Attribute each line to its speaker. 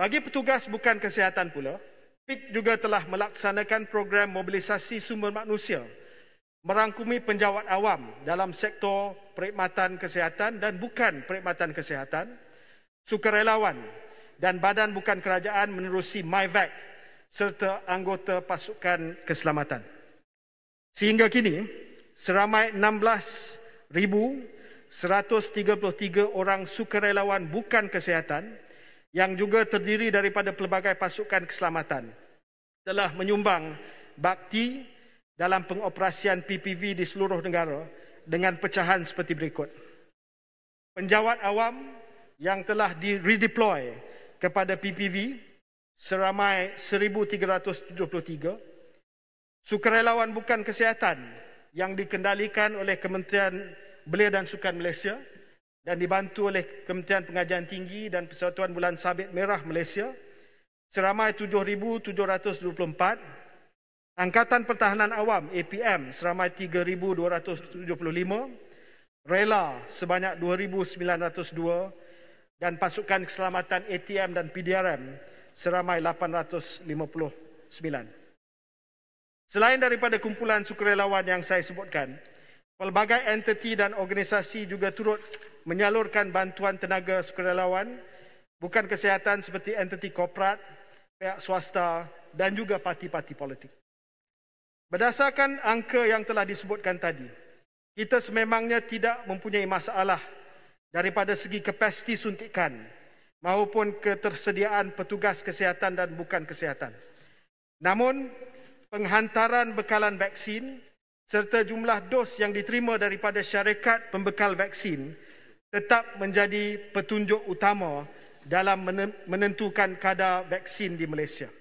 Speaker 1: Bagi petugas bukan kesihatan pula, PIK juga telah melaksanakan program mobilisasi sumber manusia merangkumi penjawat awam dalam sektor perkhidmatan kesihatan dan bukan perkhidmatan kesihatan, sukarelawan dan badan bukan kerajaan menerusi MyVac serta anggota pasukan keselamatan. Sehingga kini, seramai 16,133 orang sukarelawan bukan kesihatan yang juga terdiri daripada pelbagai pasukan keselamatan telah menyumbang bakti dalam pengoperasian PPV di seluruh negara dengan pecahan seperti berikut. Penjawat awam yang telah di redeploy kepada PPV seramai 1373 sukarelawan bukan kesihatan yang dikendalikan oleh Kementerian Belia dan Sukan Malaysia dan dibantu oleh Kementerian Pengajian Tinggi dan Persatuan Bulan Sabit Merah Malaysia seramai 7,724. Angkatan Pertahanan Awam APM seramai 3,275. Rela sebanyak 2,902. Dan Pasukan Keselamatan ATM dan PDRM seramai 859. Selain daripada kumpulan sukarelawan yang saya sebutkan, pelbagai entiti dan organisasi juga turut menyalurkan bantuan tenaga sukarelawan bukan kesihatan seperti entiti korporat, pihak swasta dan juga parti-parti politik. Berdasarkan angka yang telah disebutkan tadi, kita sememangnya tidak mempunyai masalah daripada segi kapasiti suntikan maupun ketersediaan petugas kesihatan dan bukan kesihatan. Namun, penghantaran bekalan vaksin serta jumlah dos yang diterima daripada syarikat pembekal vaksin tetap menjadi petunjuk utama dalam menentukan kadar vaksin di Malaysia.